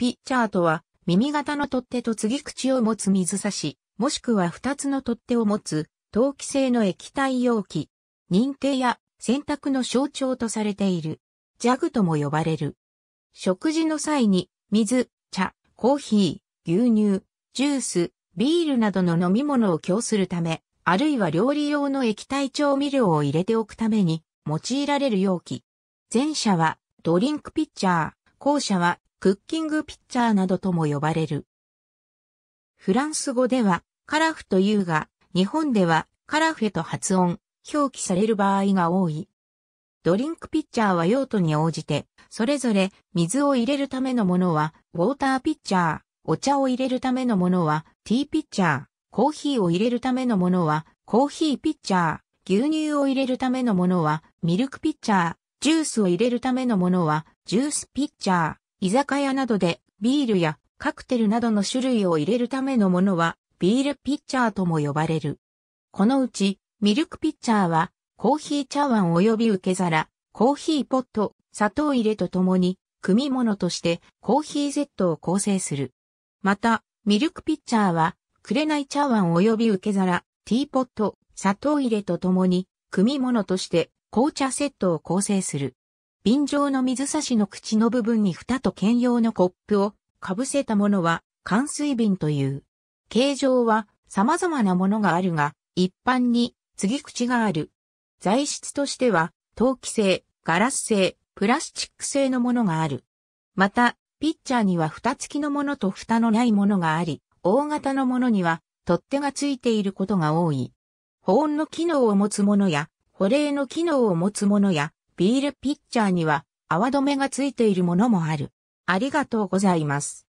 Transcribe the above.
ピッチャーとは、耳型の取っ手と継ぎ口を持つ水差し、もしくは二つの取っ手を持つ、陶器製の液体容器。認定や洗濯の象徴とされている。ジャグとも呼ばれる。食事の際に、水、茶、コーヒー、牛乳、ジュース、ビールなどの飲み物を供するため、あるいは料理用の液体調味料を入れておくために、用いられる容器。前者はドリンクピッチャー、後者はクッキングピッチャーなどとも呼ばれる。フランス語ではカラフというが、日本ではカラフェと発音、表記される場合が多い。ドリンクピッチャーは用途に応じて、それぞれ水を入れるためのものは、ウォーターピッチャー、お茶を入れるためのものは、ティーピッチャー、コーヒーを入れるためのものは、コーヒーピッチャー、牛乳を入れるためのものは、ミルクピッチャー、ジュースを入れるためのものは、ジュースピッチャー、居酒屋などでビールやカクテルなどの種類を入れるためのものはビールピッチャーとも呼ばれる。このうちミルクピッチャーはコーヒー茶碗及び受け皿、コーヒーポット、砂糖入れとともに組み物としてコーヒーセットを構成する。また、ミルクピッチャーは、くれない茶碗及び受け皿、ティーポット、砂糖入れとともに、組み物として紅茶セットを構成する。瓶状の水差しの口の部分に蓋と兼用のコップをかぶせたものは乾水瓶という。形状は様々なものがあるが、一般に継ぎ口がある。材質としては、陶器製、ガラス製、プラスチック製のものがある。また、ピッチャーには蓋付きのものと蓋のないものがあり、大型のものには取っ手が付いていることが多い。保温の機能を持つものや、保冷の機能を持つものや、ビールピッチャーには泡止めがついているものもある。ありがとうございます。